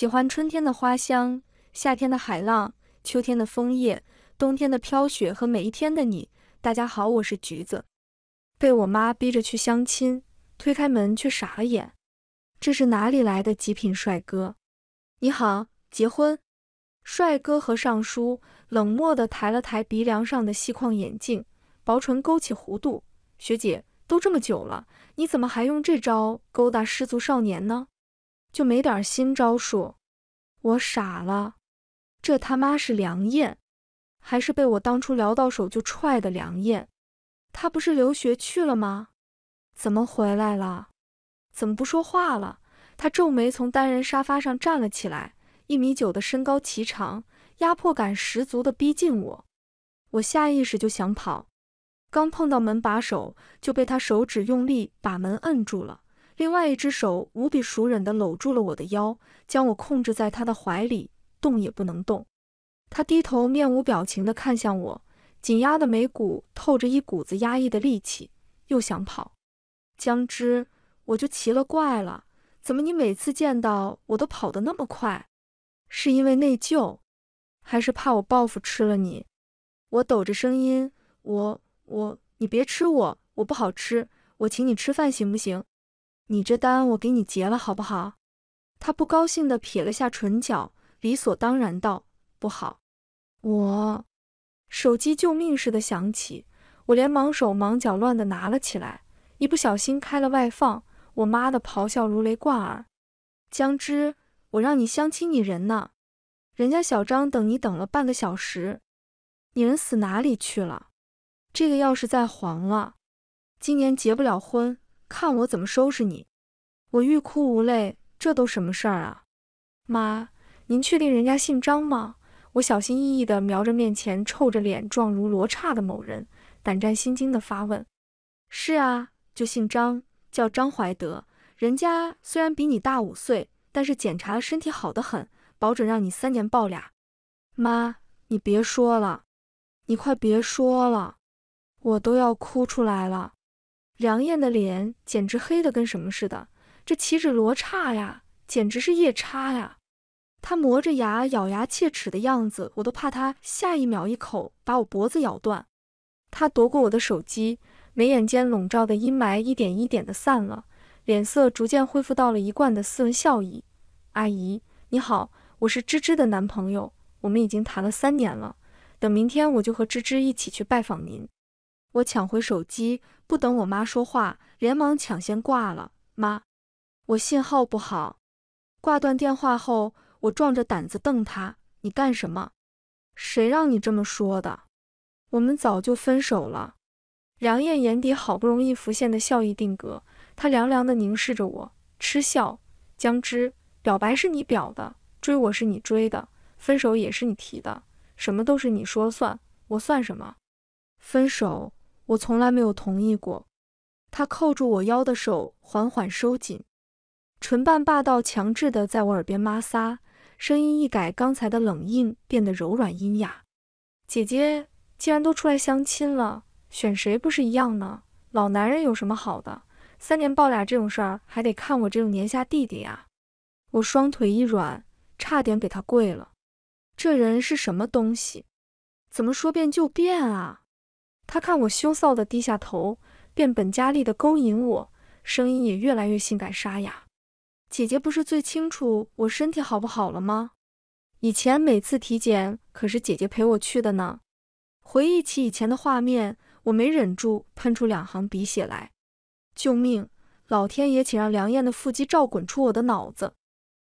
喜欢春天的花香，夏天的海浪，秋天的枫叶，冬天的飘雪和每一天的你。大家好，我是橘子。被我妈逼着去相亲，推开门却傻了眼，这是哪里来的极品帅哥？你好，结婚。帅哥和尚书冷漠地抬了抬鼻梁上的细框眼镜，薄唇勾起弧度。学姐，都这么久了，你怎么还用这招勾搭失足少年呢？就没点新招数，我傻了，这他妈是梁燕，还是被我当初撩到手就踹的梁燕？她不是留学去了吗？怎么回来了？怎么不说话了？他皱眉从单人沙发上站了起来，一米九的身高齐长，压迫感十足的逼近我，我下意识就想跑，刚碰到门把手就被他手指用力把门摁住了。另外一只手无比熟稔地搂住了我的腰，将我控制在他的怀里，动也不能动。他低头，面无表情地看向我，紧压的眉骨透着一股子压抑的力气。又想跑，江之，我就奇了怪了，怎么你每次见到我都跑得那么快？是因为内疚，还是怕我报复吃了你？我抖着声音，我我，你别吃我，我不好吃。我请你吃饭，行不行？你这单我给你结了，好不好？他不高兴地撇了下唇角，理所当然道：“不好。”我手机救命似的响起，我连忙手忙脚乱地拿了起来，一不小心开了外放，我妈的咆哮如雷贯耳：“江之，我让你相亲，你人呢？人家小张等你等了半个小时，你人死哪里去了？这个要是再黄了，今年结不了婚。”看我怎么收拾你！我欲哭无泪，这都什么事儿啊？妈，您确定人家姓张吗？我小心翼翼地瞄着面前臭着脸、状如罗刹的某人，胆战心惊地发问。是啊，就姓张，叫张怀德。人家虽然比你大五岁，但是检查身体，好得很，保准让你三年抱俩。妈，你别说了，你快别说了，我都要哭出来了。梁燕的脸简直黑的跟什么似的，这岂止罗刹呀，简直是夜叉呀！她磨着牙、咬牙切齿的样子，我都怕她下一秒一口把我脖子咬断。她夺过我的手机，眉眼间笼罩的阴霾一点一点的散了，脸色逐渐恢复到了一贯的斯文笑意。阿姨，你好，我是芝芝的男朋友，我们已经谈了三年了。等明天我就和芝芝一起去拜访您。我抢回手机。不等我妈说话，连忙抢先挂了。妈，我信号不好。挂断电话后，我壮着胆子瞪他：“你干什么？谁让你这么说的？我们早就分手了。”梁燕眼底好不容易浮现的笑意定格，她凉凉地凝视着我，嗤笑：“姜之，表白是你表的，追我是你追的，分手也是你提的，什么都是你说算，我算什么？分手。”我从来没有同意过。他扣住我腰的手缓缓收紧，唇瓣霸道强制的在我耳边摩挲，声音一改刚才的冷硬，变得柔软阴哑。姐姐，既然都出来相亲了，选谁不是一样呢？老男人有什么好的？三年抱俩这种事儿，还得看我这种年下弟弟呀。我双腿一软，差点给他跪了。这人是什么东西？怎么说变就变啊？他看我羞臊的低下头，变本加厉的勾引我，声音也越来越性感沙哑。姐姐不是最清楚我身体好不好了吗？以前每次体检可是姐姐陪我去的呢。回忆起以前的画面，我没忍住喷出两行鼻血来。救命！老天爷，请让梁燕的腹肌照滚出我的脑子。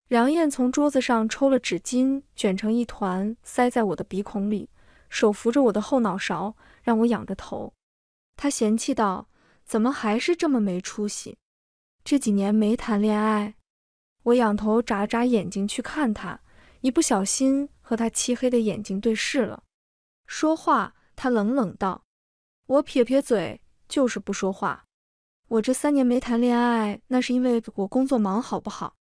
梁燕从桌子上抽了纸巾，卷成一团塞在我的鼻孔里，手扶着我的后脑勺。让我仰着头，他嫌弃道：“怎么还是这么没出息？这几年没谈恋爱。”我仰头眨眨眼睛去看他，一不小心和他漆黑的眼睛对视了。说话，他冷冷道：“我撇撇嘴，就是不说话。我这三年没谈恋爱，那是因为我工作忙，好不好？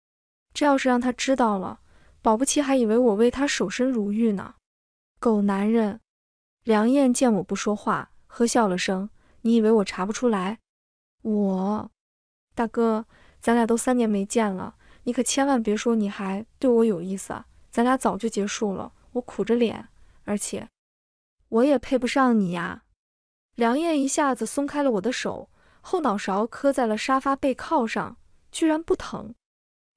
这要是让他知道了，保不齐还以为我为他守身如玉呢。狗男人！”梁燕见我不说话，呵笑了声：“你以为我查不出来？我大哥，咱俩都三年没见了，你可千万别说你还对我有意思啊！咱俩早就结束了。”我苦着脸，而且我也配不上你呀。梁燕一下子松开了我的手，后脑勺磕在了沙发背靠上，居然不疼，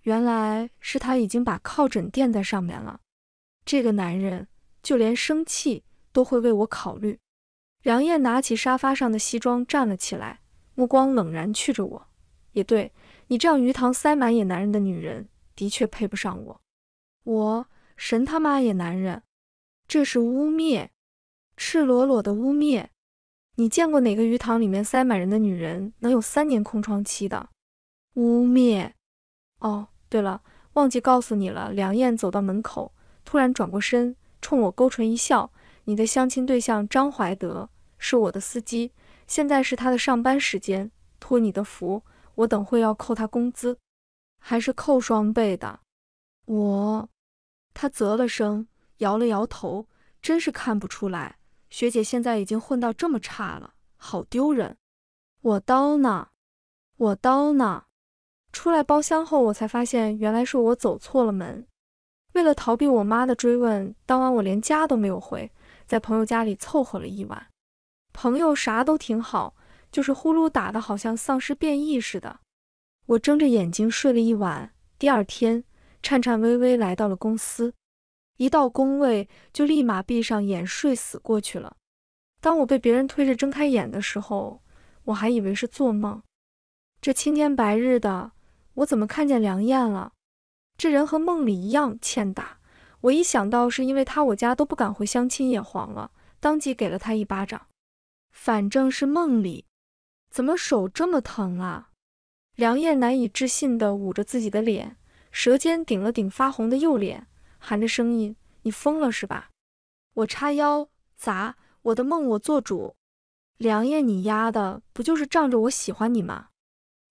原来是他已经把靠枕垫在上面了。这个男人，就连生气。都会为我考虑。梁燕拿起沙发上的西装，站了起来，目光冷然去着我。也对你这样鱼塘塞满野男人的女人，的确配不上我。我神他妈野男人，这是污蔑，赤裸裸的污蔑。你见过哪个鱼塘里面塞满人的女人能有三年空窗期的？污蔑。哦，对了，忘记告诉你了。梁燕走到门口，突然转过身，冲我勾唇一笑。你的相亲对象张怀德是我的司机，现在是他的上班时间，托你的福，我等会要扣他工资，还是扣双倍的。我，他啧了声，摇了摇头，真是看不出来，学姐现在已经混到这么差了，好丢人。我刀呢？我刀呢？出来包厢后，我才发现原来是我走错了门。为了逃避我妈的追问，当晚我连家都没有回。在朋友家里凑合了一晚，朋友啥都挺好，就是呼噜打的好像丧尸变异似的。我睁着眼睛睡了一晚，第二天颤颤巍巍来到了公司，一到工位就立马闭上眼睡死过去了。当我被别人推着睁开眼的时候，我还以为是做梦。这青天白日的，我怎么看见梁燕了？这人和梦里一样欠打。我一想到是因为他，我家都不敢回，相亲也黄了，当即给了他一巴掌。反正是梦里，怎么手这么疼啊？梁燕难以置信地捂着自己的脸，舌尖顶了顶发红的右脸，含着声音：“你疯了是吧？”我叉腰砸：“我的梦我做主！”梁燕，你丫的不就是仗着我喜欢你吗？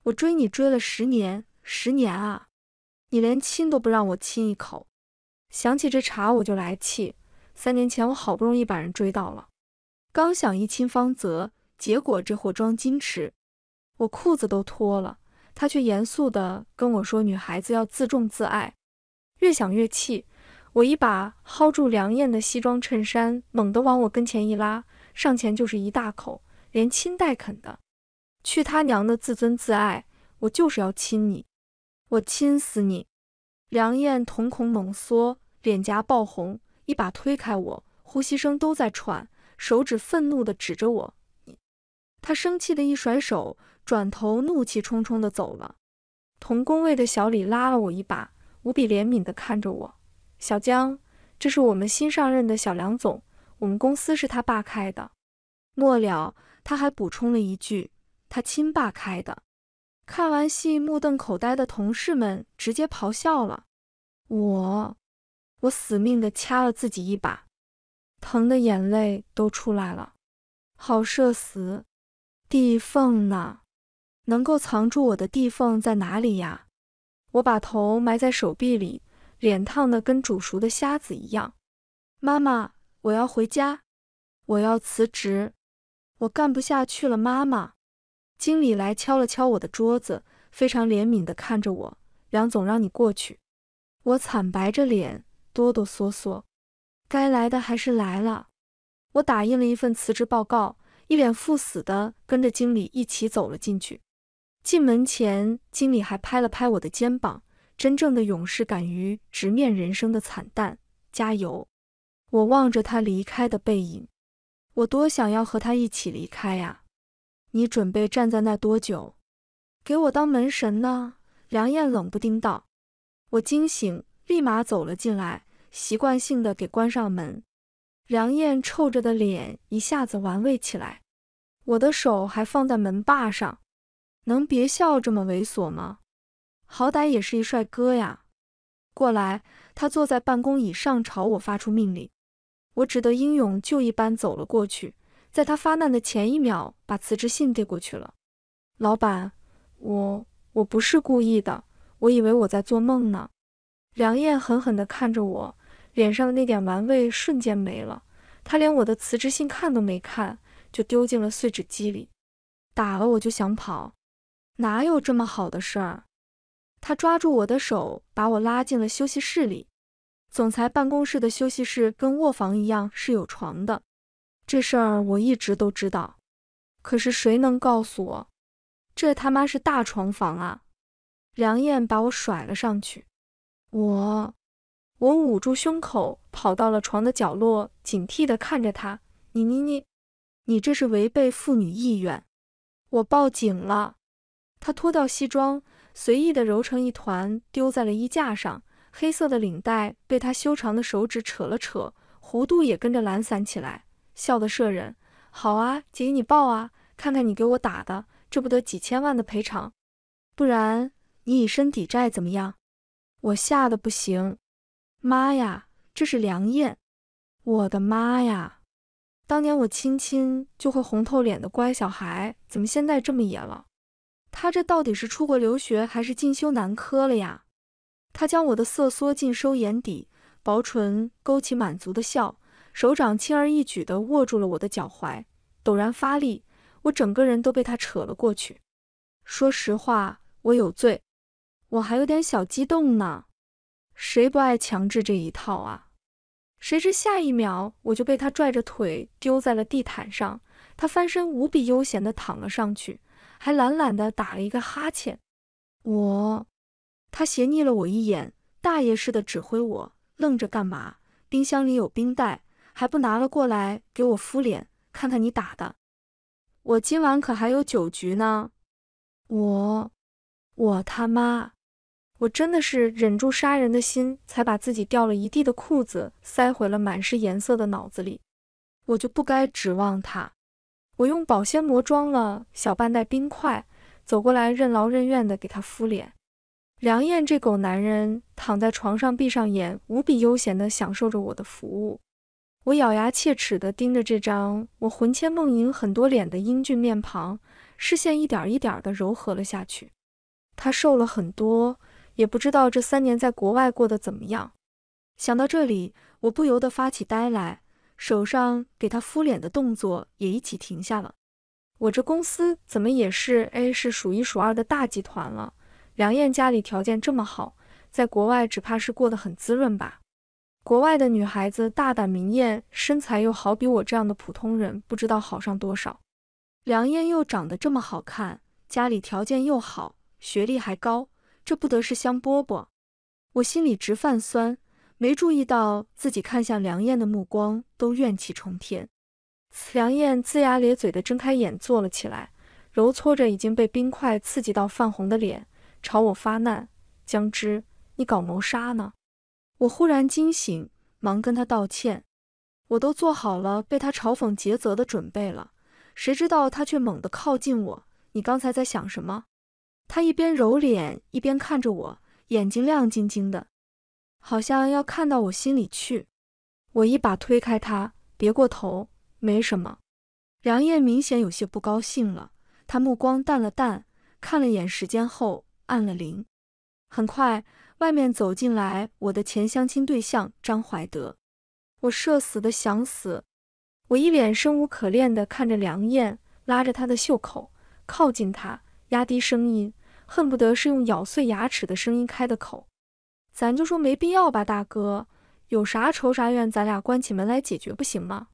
我追你追了十年，十年啊，你连亲都不让我亲一口！想起这茬我就来气。三年前我好不容易把人追到了，刚想一亲芳泽，结果这货装矜持，我裤子都脱了，他却严肃地跟我说：“女孩子要自重自爱。”越想越气，我一把薅住梁燕的西装衬衫，猛地往我跟前一拉，上前就是一大口，连亲带啃的。去他娘的自尊自爱！我就是要亲你，我亲死你！梁燕瞳孔猛缩。脸颊爆红，一把推开我，呼吸声都在喘，手指愤怒地指着我。他生气地一甩手，转头怒气冲冲地走了。同工位的小李拉了我一把，无比怜悯地看着我。小江，这是我们新上任的小梁总，我们公司是他爸开的。末了，他还补充了一句，他亲爸开的。看完戏，目瞪口呆的同事们直接咆哮了。我。我死命的掐了自己一把，疼的眼泪都出来了，好社死！地缝呢？能够藏住我的地缝在哪里呀？我把头埋在手臂里，脸烫的跟煮熟的虾子一样。妈妈，我要回家，我要辞职，我干不下去了。妈妈，经理来敲了敲我的桌子，非常怜悯的看着我。梁总让你过去。我惨白着脸。哆哆嗦嗦，该来的还是来了。我打印了一份辞职报告，一脸赴死的跟着经理一起走了进去。进门前，经理还拍了拍我的肩膀：“真正的勇士敢于直面人生的惨淡，加油！”我望着他离开的背影，我多想要和他一起离开呀！你准备站在那多久？给我当门神呢？”梁燕冷不丁道。我惊醒，立马走了进来。习惯性的给关上门，梁燕臭着的脸一下子玩味起来。我的手还放在门把上，能别笑这么猥琐吗？好歹也是一帅哥呀！过来，他坐在办公椅上朝我发出命令，我只得英勇就义般走了过去，在他发难的前一秒，把辞职信递过去了。老板，我我不是故意的，我以为我在做梦呢。梁燕狠狠地看着我，脸上的那点玩味瞬间没了。她连我的辞职信看都没看，就丢进了碎纸机里。打了我就想跑，哪有这么好的事儿？他抓住我的手，把我拉进了休息室里。总裁办公室的休息室跟卧房一样是有床的。这事儿我一直都知道，可是谁能告诉我，这他妈是大床房啊？梁燕把我甩了上去。我，我捂住胸口，跑到了床的角落，警惕的看着他。你你你，你这是违背妇女意愿，我报警了。他脱掉西装，随意的揉成一团，丢在了衣架上。黑色的领带被他修长的手指扯了扯，弧度也跟着懒散起来，笑得慑人。好啊，姐你报啊，看看你给我打的，这不得几千万的赔偿？不然你以身抵债怎么样？我吓得不行，妈呀，这是梁燕！我的妈呀，当年我亲亲就会红透脸的乖小孩，怎么现在这么野了？他这到底是出国留学还是进修男科了呀？他将我的瑟缩尽收眼底，薄唇勾起满足的笑，手掌轻而易举地握住了我的脚踝，陡然发力，我整个人都被他扯了过去。说实话，我有罪。我还有点小激动呢，谁不爱强制这一套啊？谁知下一秒我就被他拽着腿丢在了地毯上，他翻身无比悠闲地躺了上去，还懒懒地打了一个哈欠。我，他斜睨了我一眼，大爷似的指挥我：“愣着干嘛？冰箱里有冰袋，还不拿了过来给我敷脸？看看你打的，我今晚可还有酒局呢。”我，我他妈！我真的是忍住杀人的心，才把自己掉了一地的裤子塞回了满是颜色的脑子里。我就不该指望他。我用保鲜膜装了小半袋冰块，走过来任劳任怨地给他敷脸。梁燕这狗男人躺在床上闭上眼，无比悠闲地享受着我的服务。我咬牙切齿地盯着这张我魂牵梦萦很多脸的英俊面庞，视线一点一点地柔和了下去。他瘦了很多。也不知道这三年在国外过得怎么样。想到这里，我不由得发起呆来，手上给他敷脸的动作也一起停下了。我这公司怎么也是 A 市数一数二的大集团了。梁燕家里条件这么好，在国外只怕是过得很滋润吧？国外的女孩子大胆明艳，身材又好，比我这样的普通人不知道好上多少。梁燕又长得这么好看，家里条件又好，学历还高。这不得是香饽饽？我心里直泛酸，没注意到自己看向梁燕的目光都怨气冲天。梁燕龇牙咧嘴的睁开眼，坐了起来，揉搓着已经被冰块刺激到泛红的脸，朝我发难：“姜之，你搞谋杀呢？”我忽然惊醒，忙跟他道歉。我都做好了被他嘲讽、责责的准备了，谁知道他却猛地靠近我：“你刚才在想什么？”他一边揉脸，一边看着我，眼睛亮晶晶的，好像要看到我心里去。我一把推开他，别过头，没什么。梁燕明显有些不高兴了，她目光淡了淡，看了眼时间后按了铃。很快，外面走进来我的前相亲对象张怀德。我社死的想死，我一脸生无可恋的看着梁燕，拉着她的袖口，靠近她，压低声音。恨不得是用咬碎牙齿的声音开的口，咱就说没必要吧，大哥。有啥仇啥怨，咱俩关起门来解决不行吗？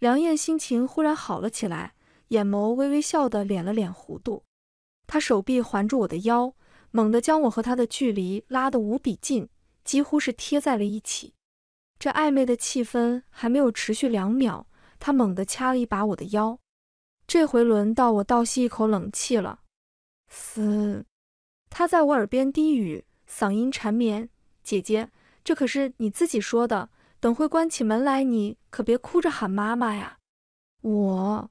梁燕心情忽然好了起来，眼眸微微笑的敛了敛弧度，她手臂环住我的腰，猛地将我和她的距离拉得无比近，几乎是贴在了一起。这暧昧的气氛还没有持续两秒，她猛地掐了一把我的腰，这回轮到我倒吸一口冷气了。“死。”他在我耳边低语，嗓音缠绵。姐姐，这可是你自己说的，等会关起门来，你可别哭着喊妈妈呀！我，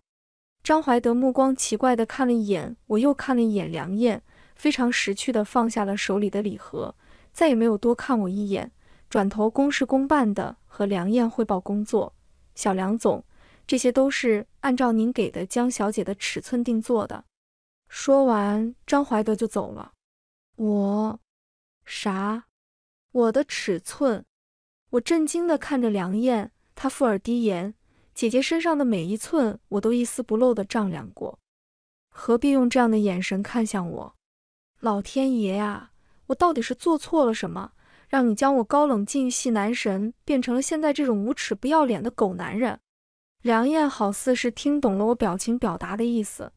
张怀德目光奇怪的看了一眼我，又看了一眼梁燕，非常识趣的放下了手里的礼盒，再也没有多看我一眼，转头公事公办的和梁燕汇报工作。小梁总，这些都是按照您给的江小姐的尺寸定做的。说完，张怀德就走了。我啥？我的尺寸？我震惊的看着梁燕，她附耳低言：“姐姐身上的每一寸，我都一丝不漏的丈量过。何必用这样的眼神看向我？”老天爷呀！我到底是做错了什么，让你将我高冷禁欲系男神变成了现在这种无耻不要脸的狗男人？梁燕好似是听懂了我表情表达的意思。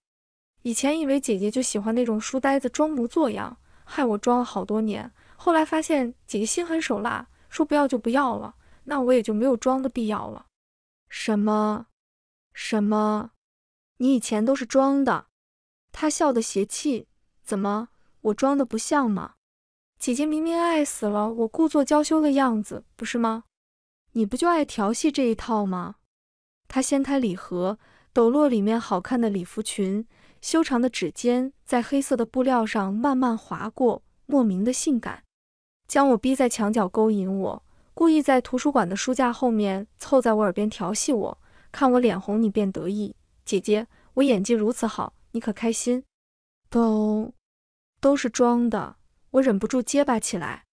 以前以为姐姐就喜欢那种书呆子装模作样，害我装了好多年。后来发现姐姐心狠手辣，说不要就不要了，那我也就没有装的必要了。什么？什么？你以前都是装的？他笑得邪气，怎么？我装的不像吗？姐姐明明爱死了我，故作娇羞的样子，不是吗？你不就爱调戏这一套吗？他掀开礼盒，抖落里面好看的礼服裙。修长的指尖在黑色的布料上慢慢划过，莫名的性感，将我逼在墙角勾引我，故意在图书馆的书架后面凑在我耳边调戏我，看我脸红你便得意。姐姐，我演技如此好，你可开心？都都是装的，我忍不住结巴起来。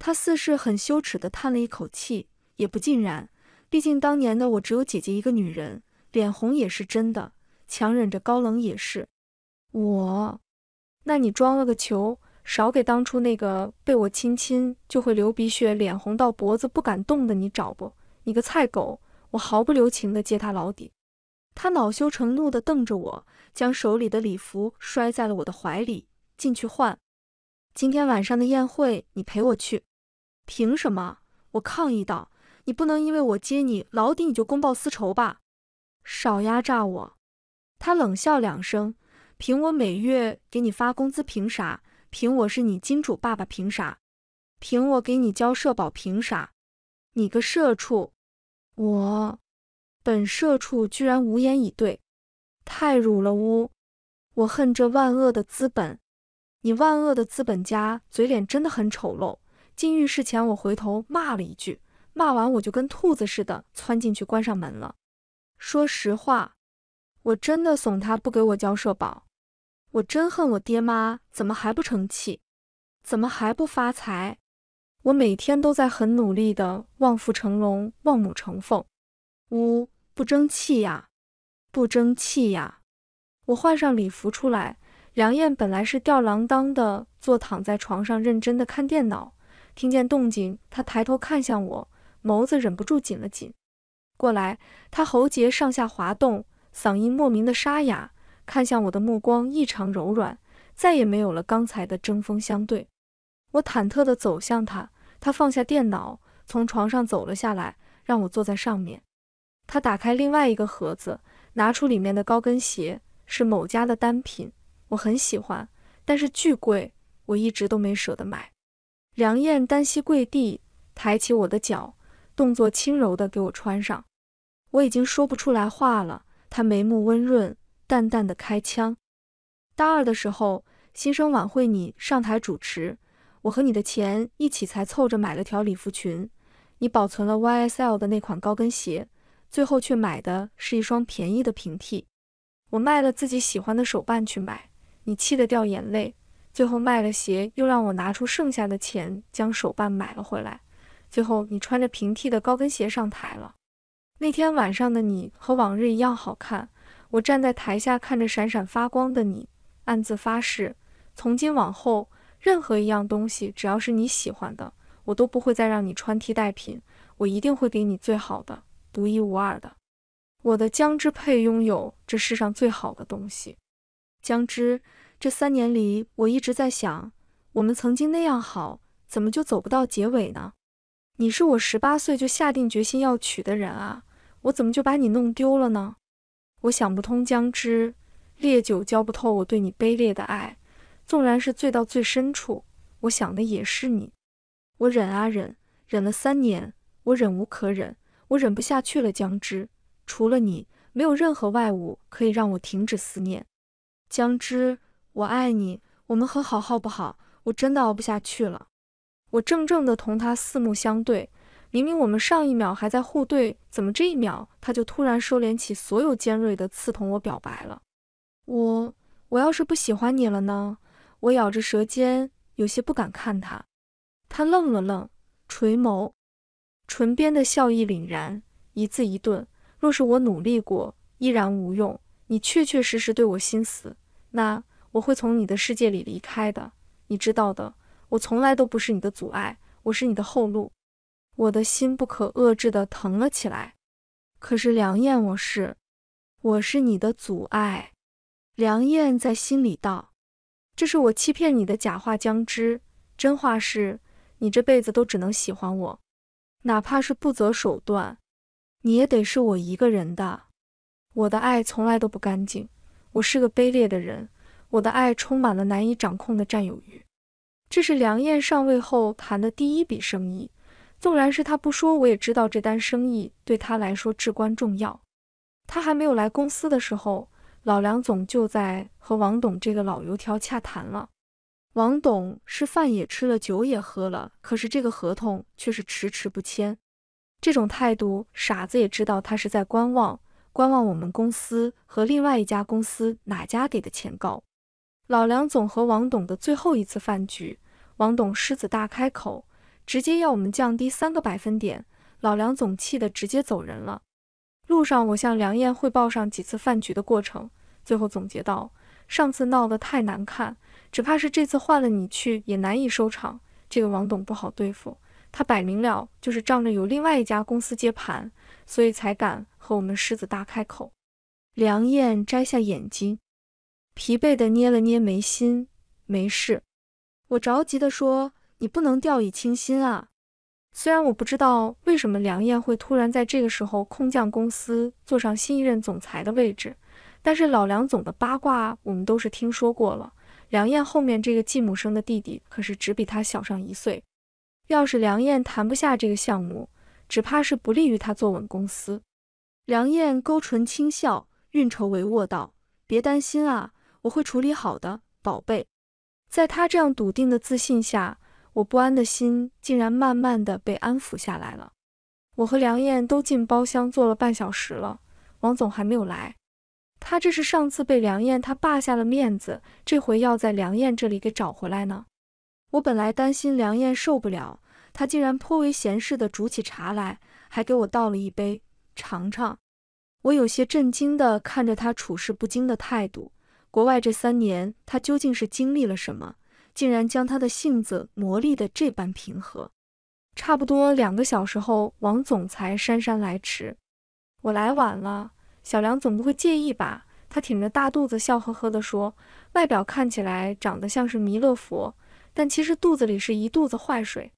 他似是很羞耻地叹了一口气，也不尽然，毕竟当年的我只有姐姐一个女人，脸红也是真的。强忍着高冷也是我，那你装了个球，少给当初那个被我亲亲就会流鼻血、脸红到脖子不敢动的你找不，你个菜狗！我毫不留情的揭他老底。他恼羞成怒的瞪着我，将手里的礼服摔在了我的怀里，进去换。今天晚上的宴会你陪我去？凭什么？我抗议道，你不能因为我揭你老底你就公报私仇吧，少压榨我！他冷笑两声，凭我每月给你发工资，凭啥？凭我是你金主爸爸，凭啥？凭我给你交社保，凭啥？你个社畜，我本社畜居然无言以对，太辱了污！我恨这万恶的资本，你万恶的资本家嘴脸真的很丑陋。进浴室前，我回头骂了一句，骂完我就跟兔子似的窜进去，关上门了。说实话。我真的怂，他不给我交社保。我真恨我爹妈，怎么还不成器，怎么还不发财？我每天都在很努力的望父成龙，望母成凤。呜，不争气呀，不争气呀！我换上礼服出来，梁燕本来是吊郎当的坐躺在床上，认真的看电脑。听见动静，她抬头看向我，眸子忍不住紧了紧。过来，她喉结上下滑动。嗓音莫名的沙哑，看向我的目光异常柔软，再也没有了刚才的针锋相对。我忐忑地走向他，他放下电脑，从床上走了下来，让我坐在上面。他打开另外一个盒子，拿出里面的高跟鞋，是某家的单品，我很喜欢，但是巨贵，我一直都没舍得买。梁燕单膝跪地，抬起我的脚，动作轻柔地给我穿上。我已经说不出来话了。他眉目温润，淡淡的开腔。大二的时候，新生晚会你上台主持，我和你的钱一起才凑着买了条礼服裙。你保存了 Y S L 的那款高跟鞋，最后却买的是一双便宜的平替。我卖了自己喜欢的手办去买，你气得掉眼泪，最后卖了鞋，又让我拿出剩下的钱将手办买了回来。最后，你穿着平替的高跟鞋上台了。那天晚上的你和往日一样好看，我站在台下看着闪闪发光的你，暗自发誓：从今往后，任何一样东西，只要是你喜欢的，我都不会再让你穿替代品，我一定会给你最好的，独一无二的。我的姜之配拥有这世上最好的东西，姜之。这三年里，我一直在想，我们曾经那样好，怎么就走不到结尾呢？你是我十八岁就下定决心要娶的人啊，我怎么就把你弄丢了呢？我想不通，江之烈酒浇不透我对你卑劣的爱，纵然是醉到最深处，我想的也是你。我忍啊忍，忍了三年，我忍无可忍，我忍不下去了。江之，除了你，没有任何外物可以让我停止思念。江之，我爱你，我们和好好不好？我真的熬不下去了。我怔怔地同他四目相对，明明我们上一秒还在互对，怎么这一秒他就突然收敛起所有尖锐的刺，同我表白了？我我要是不喜欢你了呢？我咬着舌尖，有些不敢看他。他愣了愣，垂眸，唇边的笑意凛然，一字一顿：“若是我努力过依然无用，你确确实实对我心死，那我会从你的世界里离开的，你知道的。”我从来都不是你的阻碍，我是你的后路。我的心不可遏制的疼了起来。可是梁燕，我是，我是你的阻碍。梁燕在心里道：“这是我欺骗你的假话。”将之，真话是，你这辈子都只能喜欢我，哪怕是不择手段，你也得是我一个人的。我的爱从来都不干净，我是个卑劣的人，我的爱充满了难以掌控的占有欲。这是梁燕上位后谈的第一笔生意，纵然是他不说，我也知道这单生意对他来说至关重要。他还没有来公司的时候，老梁总就在和王董这个老油条洽谈了。王董是饭也吃了，酒也喝了，可是这个合同却是迟迟不签。这种态度，傻子也知道他是在观望，观望我们公司和另外一家公司哪家给的钱高。老梁总和王董的最后一次饭局。王董狮子大开口，直接要我们降低三个百分点，老梁总气得直接走人了。路上，我向梁燕汇报上几次饭局的过程，最后总结道：上次闹得太难看，只怕是这次换了你去也难以收场。这个王董不好对付，他摆明了就是仗着有另外一家公司接盘，所以才敢和我们狮子大开口。梁燕摘下眼睛，疲惫地捏了捏眉心，没事。我着急的说：“你不能掉以轻心啊！虽然我不知道为什么梁燕会突然在这个时候空降公司，坐上新一任总裁的位置，但是老梁总的八卦我们都是听说过了。梁燕后面这个继母生的弟弟可是只比她小上一岁，要是梁燕谈不下这个项目，只怕是不利于她坐稳公司。”梁燕勾唇轻笑，运筹帷幄道：“别担心啊，我会处理好的，宝贝。”在他这样笃定的自信下，我不安的心竟然慢慢的被安抚下来了。我和梁燕都进包厢坐了半小时了，王总还没有来。他这是上次被梁燕他霸下了面子，这回要在梁燕这里给找回来呢。我本来担心梁燕受不了，他竟然颇为闲适的煮起茶来，还给我倒了一杯尝尝。我有些震惊的看着他处事不惊的态度。国外这三年，他究竟是经历了什么，竟然将他的性子磨砺的这般平和？差不多两个小时后，王总裁姗姗来迟。我来晚了，小梁总不会介意吧？他挺着大肚子，笑呵呵的说：“外表看起来长得像是弥勒佛，但其实肚子里是一肚子坏水。”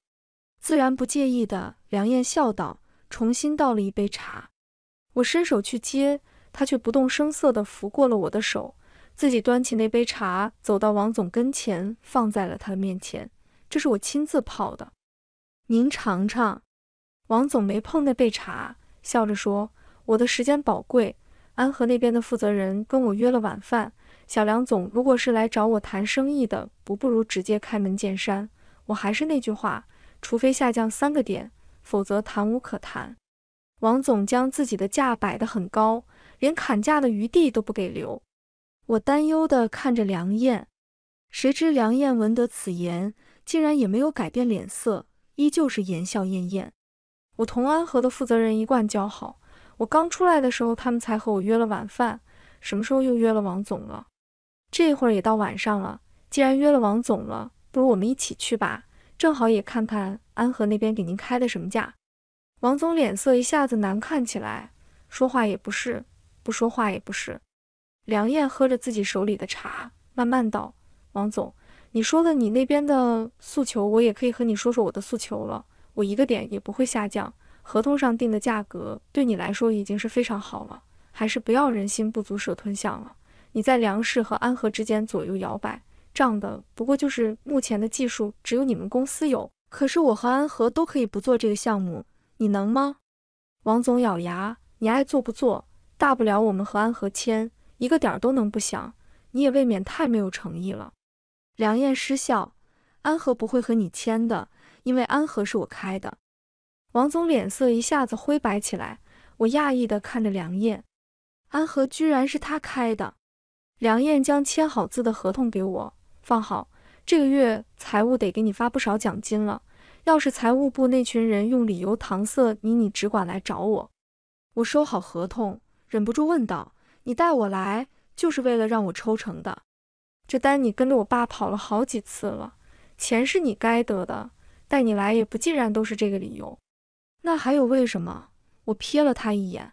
自然不介意的，梁燕笑道，重新倒了一杯茶。我伸手去接，他却不动声色地拂过了我的手。自己端起那杯茶，走到王总跟前，放在了他的面前。这是我亲自泡的，您尝尝。王总没碰那杯茶，笑着说：“我的时间宝贵，安和那边的负责人跟我约了晚饭。小梁总，如果是来找我谈生意的，不不如直接开门见山。我还是那句话，除非下降三个点，否则谈无可谈。”王总将自己的价摆得很高，连砍价的余地都不给留。我担忧地看着梁燕，谁知梁燕闻得此言，竟然也没有改变脸色，依旧是言笑晏晏。我同安和的负责人一贯交好，我刚出来的时候，他们才和我约了晚饭，什么时候又约了王总了？这会儿也到晚上了，既然约了王总了，不如我们一起去吧，正好也看看安和那边给您开的什么价。王总脸色一下子难看起来，说话也不是，不说话也不是。梁燕喝着自己手里的茶，慢慢道：“王总，你说的你那边的诉求，我也可以和你说说我的诉求了。我一个点也不会下降，合同上定的价格对你来说已经是非常好了，还是不要人心不足蛇吞象了。你在梁氏和安和之间左右摇摆，仗的不过就是目前的技术只有你们公司有，可是我和安和都可以不做这个项目，你能吗？”王总咬牙：“你爱做不做，大不了我们和安和签。”一个点儿都能不想，你也未免太没有诚意了。梁燕失笑，安和不会和你签的，因为安和是我开的。王总脸色一下子灰白起来，我讶异的看着梁燕，安和居然是他开的。梁燕将签好字的合同给我放好，这个月财务得给你发不少奖金了。要是财务部那群人用理由搪塞你，你只管来找我。我收好合同，忍不住问道。你带我来就是为了让我抽成的，这单你跟着我爸跑了好几次了，钱是你该得的。带你来也不尽然都是这个理由，那还有为什么？我瞥了他一眼，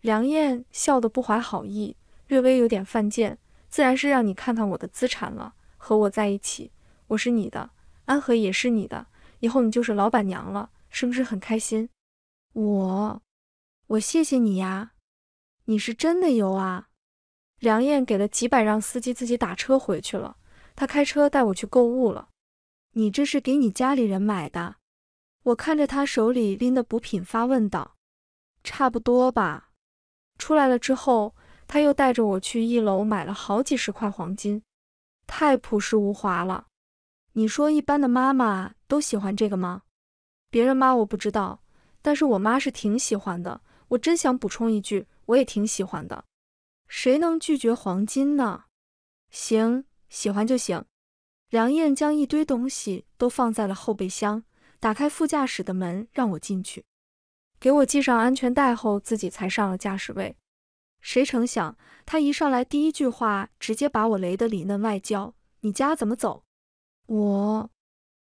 梁燕笑得不怀好意，略微有点犯贱，自然是让你看看我的资产了。和我在一起，我是你的，安和也是你的，以后你就是老板娘了，是不是很开心？我，我谢谢你呀。你是真的有啊！梁燕给了几百，让司机自己打车回去了。他开车带我去购物了。你这是给你家里人买的？我看着他手里拎的补品，发问道：“差不多吧。”出来了之后，他又带着我去一楼买了好几十块黄金，太朴实无华了。你说一般的妈妈都喜欢这个吗？别人妈我不知道，但是我妈是挺喜欢的。我真想补充一句。我也挺喜欢的，谁能拒绝黄金呢？行，喜欢就行。梁燕将一堆东西都放在了后备箱，打开副驾驶的门让我进去，给我系上安全带后，自己才上了驾驶位。谁成想，他一上来第一句话直接把我雷得里嫩外焦。你家怎么走？我，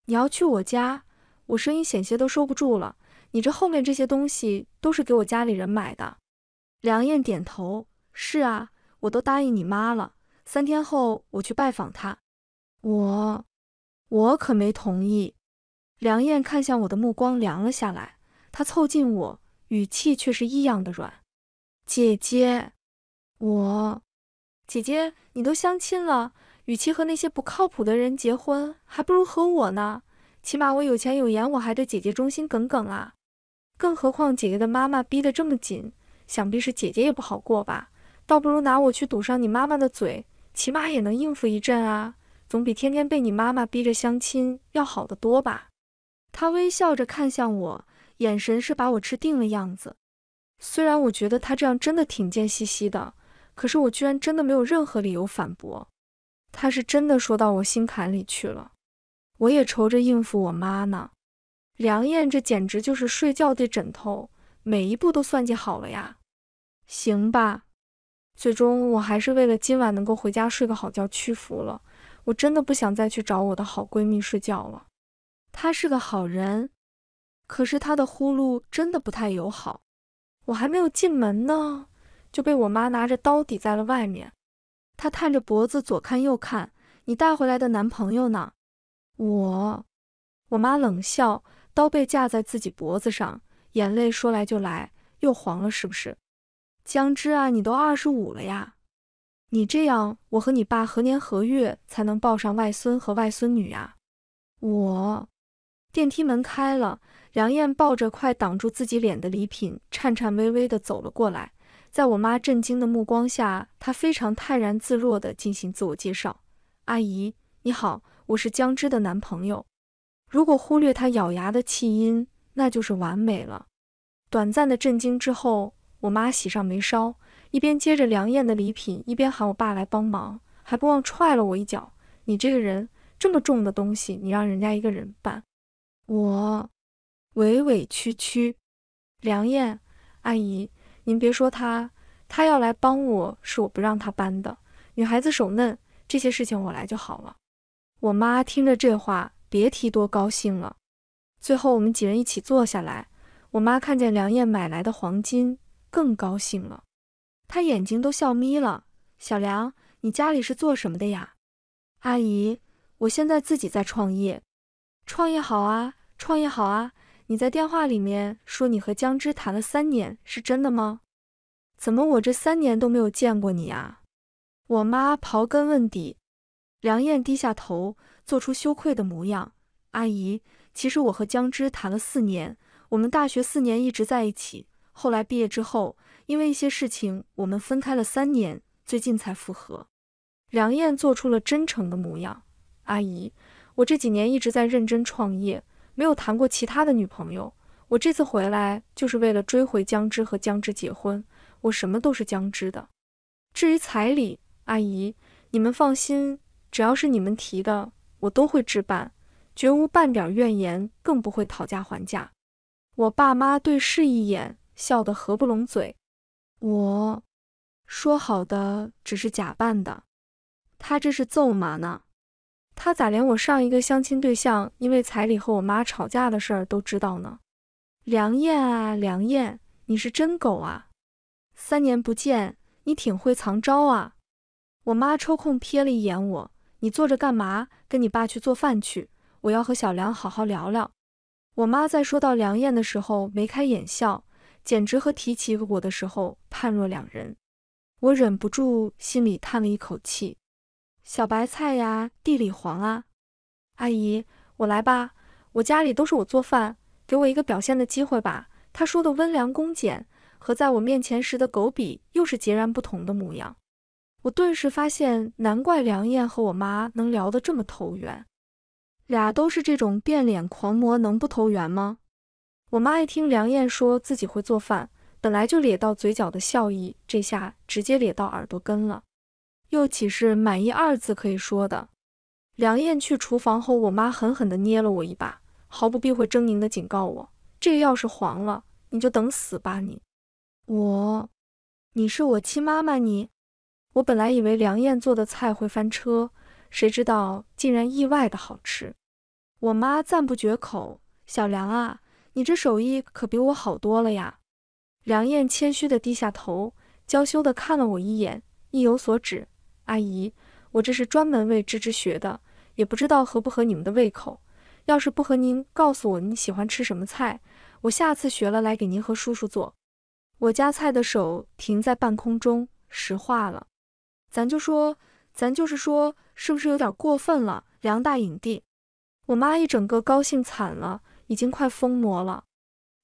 你要去我家？我声音险些都收不住了。你这后面这些东西都是给我家里人买的。梁燕点头：“是啊，我都答应你妈了。三天后我去拜访她。我，我可没同意。”梁燕看向我的目光凉了下来，她凑近我，语气却是异样的软：“姐姐，我，姐姐，你都相亲了，与其和那些不靠谱的人结婚，还不如和我呢。起码我有钱有颜，我还对姐姐忠心耿耿啊。更何况姐姐的妈妈逼得这么紧。”想必是姐姐也不好过吧，倒不如拿我去堵上你妈妈的嘴，起码也能应付一阵啊，总比天天被你妈妈逼着相亲要好得多吧？他微笑着看向我，眼神是把我吃定了样子。虽然我觉得他这样真的挺贱兮兮的，可是我居然真的没有任何理由反驳。他是真的说到我心坎里去了。我也愁着应付我妈呢，梁燕，这简直就是睡觉的枕头。每一步都算计好了呀，行吧。最终我还是为了今晚能够回家睡个好觉屈服了。我真的不想再去找我的好闺蜜睡觉了。她是个好人，可是她的呼噜真的不太友好。我还没有进门呢，就被我妈拿着刀抵在了外面。她探着脖子左看右看，你带回来的男朋友呢？我，我妈冷笑，刀背架在自己脖子上。眼泪说来就来，又黄了是不是？江之啊，你都二十五了呀，你这样，我和你爸何年何月才能抱上外孙和外孙女啊？我，电梯门开了，梁燕抱着快挡住自己脸的礼品，颤颤巍巍地走了过来。在我妈震惊的目光下，她非常泰然自若地进行自我介绍：“阿姨，你好，我是江之的男朋友。”如果忽略她咬牙的气音。那就是完美了。短暂的震惊之后，我妈喜上眉梢，一边接着梁燕的礼品，一边喊我爸来帮忙，还不忘踹了我一脚：“你这个人，这么重的东西，你让人家一个人搬。”我委委屈屈：“梁燕阿姨，您别说他，他要来帮我是我不让他搬的。女孩子手嫩，这些事情我来就好了。”我妈听着这话，别提多高兴了。最后，我们几人一起坐下来。我妈看见梁燕买来的黄金，更高兴了，她眼睛都笑眯了。小梁，你家里是做什么的呀？阿姨，我现在自己在创业。创业好啊，创业好啊！你在电话里面说你和江之谈了三年，是真的吗？怎么我这三年都没有见过你呀？我妈刨根问底。梁燕低下头，做出羞愧的模样。阿姨。其实我和江之谈了四年，我们大学四年一直在一起。后来毕业之后，因为一些事情，我们分开了三年，最近才复合。梁燕做出了真诚的模样，阿姨，我这几年一直在认真创业，没有谈过其他的女朋友。我这次回来就是为了追回江之和江之结婚，我什么都是江之的。至于彩礼，阿姨，你们放心，只要是你们提的，我都会置办。绝无半点怨言，更不会讨价还价。我爸妈对视一眼，笑得合不拢嘴。我说好的只是假扮的，他这是揍嘛呢？他咋连我上一个相亲对象因为彩礼和我妈吵架的事儿都知道呢？梁燕啊，梁燕，你是真狗啊！三年不见，你挺会藏招啊！我妈抽空瞥了一眼我，你坐着干嘛？跟你爸去做饭去。我要和小梁好好聊聊。我妈在说到梁燕的时候眉开眼笑，简直和提起我的时候判若两人。我忍不住心里叹了一口气：“小白菜呀，地里黄啊。”阿姨，我来吧，我家里都是我做饭，给我一个表现的机会吧。她说的温良恭俭和在我面前时的狗比又是截然不同的模样。我顿时发现，难怪梁燕和我妈能聊得这么投缘。俩都是这种变脸狂魔，能不投缘吗？我妈一听梁燕说自己会做饭，本来就咧到嘴角的笑意，这下直接咧到耳朵根了，又岂是满意二字可以说的？梁燕去厨房后，我妈狠狠地捏了我一把，毫不避讳狰狞地警告我：“这要是黄了，你就等死吧你！”我，你是我亲妈妈你。我本来以为梁燕做的菜会翻车。谁知道竟然意外的好吃，我妈赞不绝口。小梁啊，你这手艺可比我好多了呀！梁燕谦虚的低下头，娇羞的看了我一眼，意有所指。阿姨，我这是专门为芝芝学的，也不知道合不合你们的胃口。要是不合，您告诉我你喜欢吃什么菜，我下次学了来给您和叔叔做。我家菜的手停在半空中，石化了。咱就说，咱就是说。是不是有点过分了，梁大影帝？我妈一整个高兴惨了，已经快疯魔了。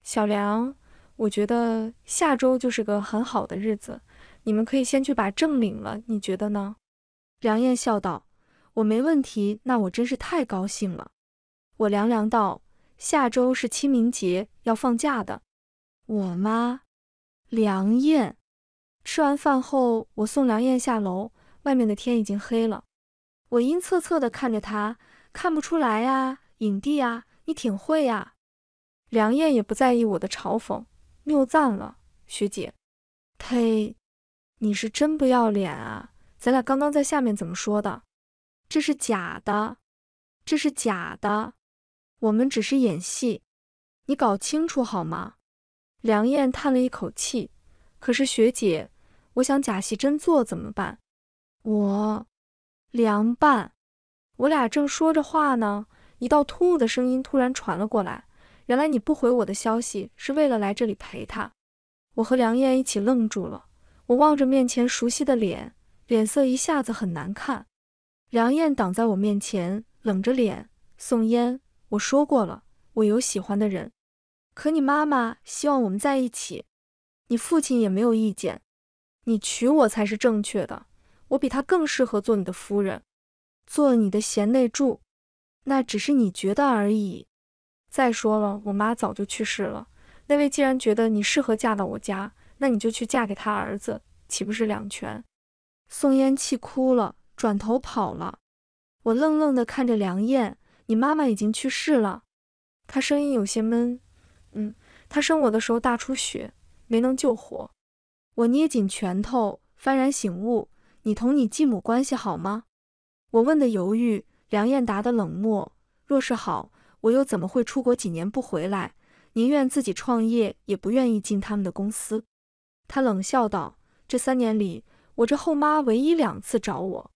小梁，我觉得下周就是个很好的日子，你们可以先去把证领了，你觉得呢？梁燕笑道：“我没问题。”那我真是太高兴了。我凉凉道：“下周是清明节，要放假的。”我妈，梁燕。吃完饭后，我送梁燕下楼，外面的天已经黑了。我阴恻恻地看着他，看不出来呀，影帝呀，你挺会呀。梁燕也不在意我的嘲讽，谬赞了，学姐。呸，你是真不要脸啊！咱俩刚刚在下面怎么说的？这是假的，这是假的，我们只是演戏，你搞清楚好吗？梁燕叹了一口气，可是学姐，我想假戏真做怎么办？我。凉拌，我俩正说着话呢，一道突兀的声音突然传了过来。原来你不回我的消息是为了来这里陪他。我和梁燕一起愣住了，我望着面前熟悉的脸，脸色一下子很难看。梁燕挡在我面前，冷着脸：“宋烟，我说过了，我有喜欢的人，可你妈妈希望我们在一起，你父亲也没有意见，你娶我才是正确的。”我比她更适合做你的夫人，做你的贤内助。那只是你觉得而已。再说了，我妈早就去世了。那位既然觉得你适合嫁到我家，那你就去嫁给他儿子，岂不是两全？宋烟气哭了，转头跑了。我愣愣地看着梁燕，你妈妈已经去世了。她声音有些闷。嗯，她生我的时候大出血，没能救活。我捏紧拳头，幡然醒悟。你同你继母关系好吗？我问的犹豫，梁燕达的冷漠。若是好，我又怎么会出国几年不回来？宁愿自己创业，也不愿意进他们的公司。他冷笑道：“这三年里，我这后妈唯一两次找我，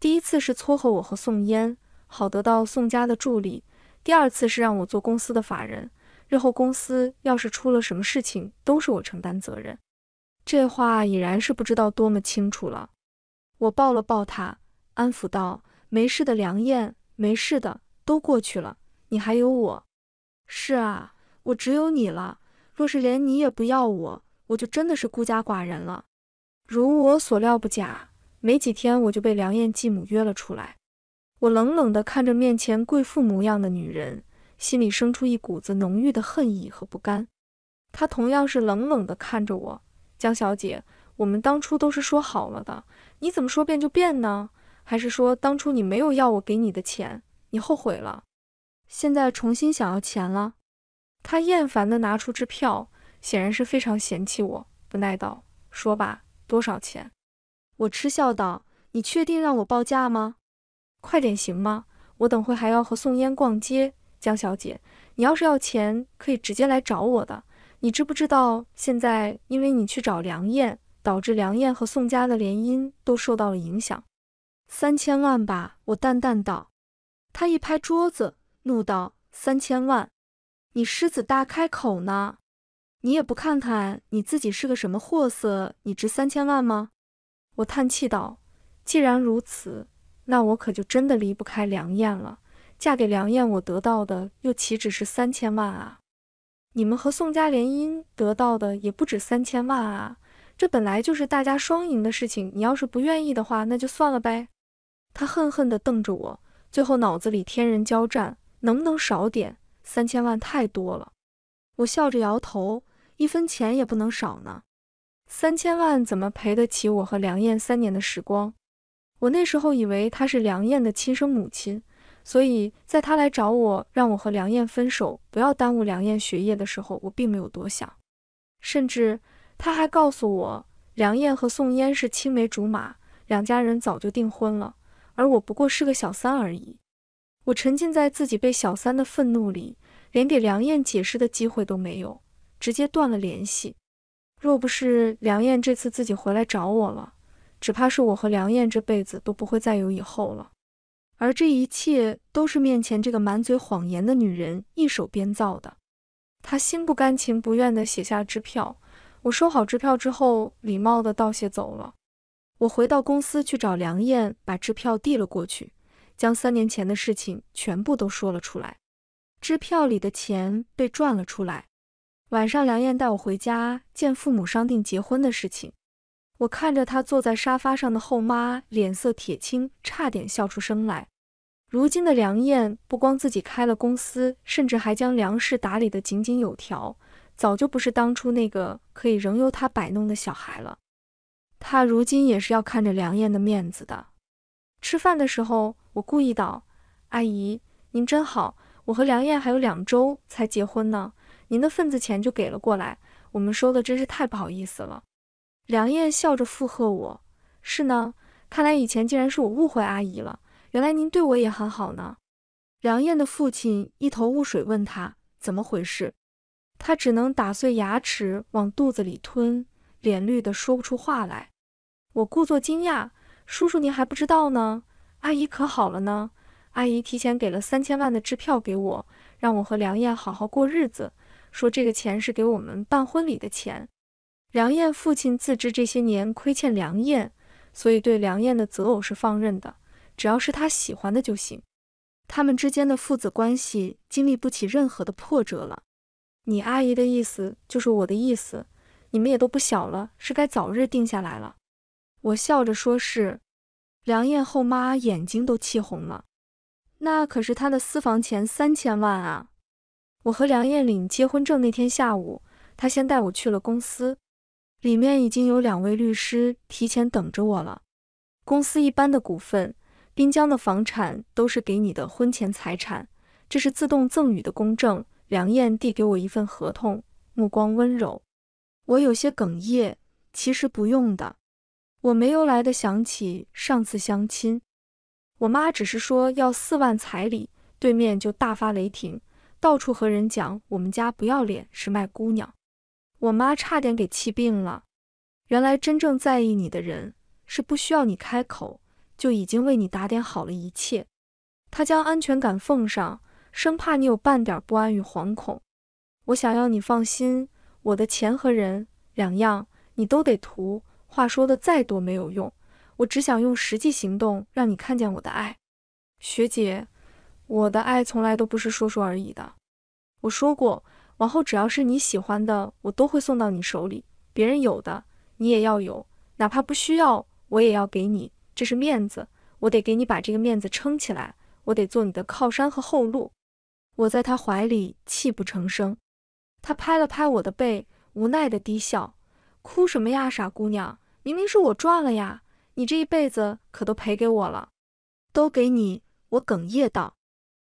第一次是撮合我和宋烟，好得到宋家的助力；第二次是让我做公司的法人，日后公司要是出了什么事情，都是我承担责任。”这话已然是不知道多么清楚了。我抱了抱他，安抚道：“没事的，梁燕，没事的，都过去了。你还有我。”“是啊，我只有你了。若是连你也不要我，我就真的是孤家寡人了。”如我所料，不假。没几天，我就被梁燕继母约了出来。我冷冷地看着面前贵妇模样的女人，心里生出一股子浓郁的恨意和不甘。她同样是冷冷地看着我：“江小姐，我们当初都是说好了的。”你怎么说变就变呢？还是说当初你没有要我给你的钱，你后悔了，现在重新想要钱了？他厌烦地拿出支票，显然是非常嫌弃我，不耐道：“说吧，多少钱？”我嗤笑道：“你确定让我报价吗？快点行吗？我等会还要和宋嫣逛街。”江小姐，你要是要钱，可以直接来找我的。你知不知道现在因为你去找梁燕？导致梁燕和宋家的联姻都受到了影响。三千万吧，我淡淡道。他一拍桌子，怒道：“三千万？你狮子大开口呢？你也不看看你自己是个什么货色，你值三千万吗？”我叹气道：“既然如此，那我可就真的离不开梁燕了。嫁给梁燕，我得到的又岂止是三千万啊？你们和宋家联姻得到的也不止三千万啊。”这本来就是大家双赢的事情，你要是不愿意的话，那就算了呗。他恨恨地瞪着我，最后脑子里天人交战，能不能少点？三千万太多了。我笑着摇头，一分钱也不能少呢。三千万怎么赔得起我和梁燕三年的时光？我那时候以为她是梁燕的亲生母亲，所以在她来找我，让我和梁燕分手，不要耽误梁燕学业的时候，我并没有多想，甚至。他还告诉我，梁燕和宋嫣是青梅竹马，两家人早就订婚了，而我不过是个小三而已。我沉浸在自己被小三的愤怒里，连给梁燕解释的机会都没有，直接断了联系。若不是梁燕这次自己回来找我了，只怕是我和梁燕这辈子都不会再有以后了。而这一切都是面前这个满嘴谎言的女人一手编造的。她心不甘情不愿地写下支票。我收好支票之后，礼貌的道谢走了。我回到公司去找梁燕，把支票递了过去，将三年前的事情全部都说了出来。支票里的钱被转了出来。晚上，梁燕带我回家见父母，商定结婚的事情。我看着她坐在沙发上的后妈，脸色铁青，差点笑出声来。如今的梁燕，不光自己开了公司，甚至还将粮食打理得井井有条。早就不是当初那个可以任由他摆弄的小孩了，他如今也是要看着梁燕的面子的。吃饭的时候，我故意道：“阿姨，您真好，我和梁燕还有两周才结婚呢，您的份子钱就给了过来，我们收的真是太不好意思了。”梁燕笑着附和我：“是呢，看来以前竟然是我误会阿姨了，原来您对我也很好呢。”梁燕的父亲一头雾水，问他怎么回事。他只能打碎牙齿往肚子里吞，脸绿的说不出话来。我故作惊讶：“叔叔，您还不知道呢？阿姨可好了呢。阿姨提前给了三千万的支票给我，让我和梁燕好好过日子，说这个钱是给我们办婚礼的钱。”梁燕父亲自知这些年亏欠梁燕，所以对梁燕的择偶是放任的，只要是他喜欢的就行。他们之间的父子关系经历不起任何的破折了。你阿姨的意思就是我的意思，你们也都不小了，是该早日定下来了。我笑着说是。梁燕后妈眼睛都气红了，那可是她的私房钱三千万啊！我和梁燕领结婚证那天下午，她先带我去了公司，里面已经有两位律师提前等着我了。公司一般的股份、滨江的房产都是给你的婚前财产，这是自动赠与的公证。梁燕递给我一份合同，目光温柔。我有些哽咽。其实不用的，我没由来的想起上次相亲，我妈只是说要四万彩礼，对面就大发雷霆，到处和人讲我们家不要脸，是卖姑娘。我妈差点给气病了。原来真正在意你的人，是不需要你开口，就已经为你打点好了一切。他将安全感奉上。生怕你有半点不安与惶恐，我想要你放心，我的钱和人两样，你都得图。话说的再多没有用，我只想用实际行动让你看见我的爱。学姐，我的爱从来都不是说说而已的。我说过，往后只要是你喜欢的，我都会送到你手里。别人有的，你也要有，哪怕不需要，我也要给你，这是面子，我得给你把这个面子撑起来，我得做你的靠山和后路。我在他怀里泣不成声，他拍了拍我的背，无奈的低笑：“哭什么呀，傻姑娘，明明是我赚了呀，你这一辈子可都赔给我了，都给你。”我哽咽道。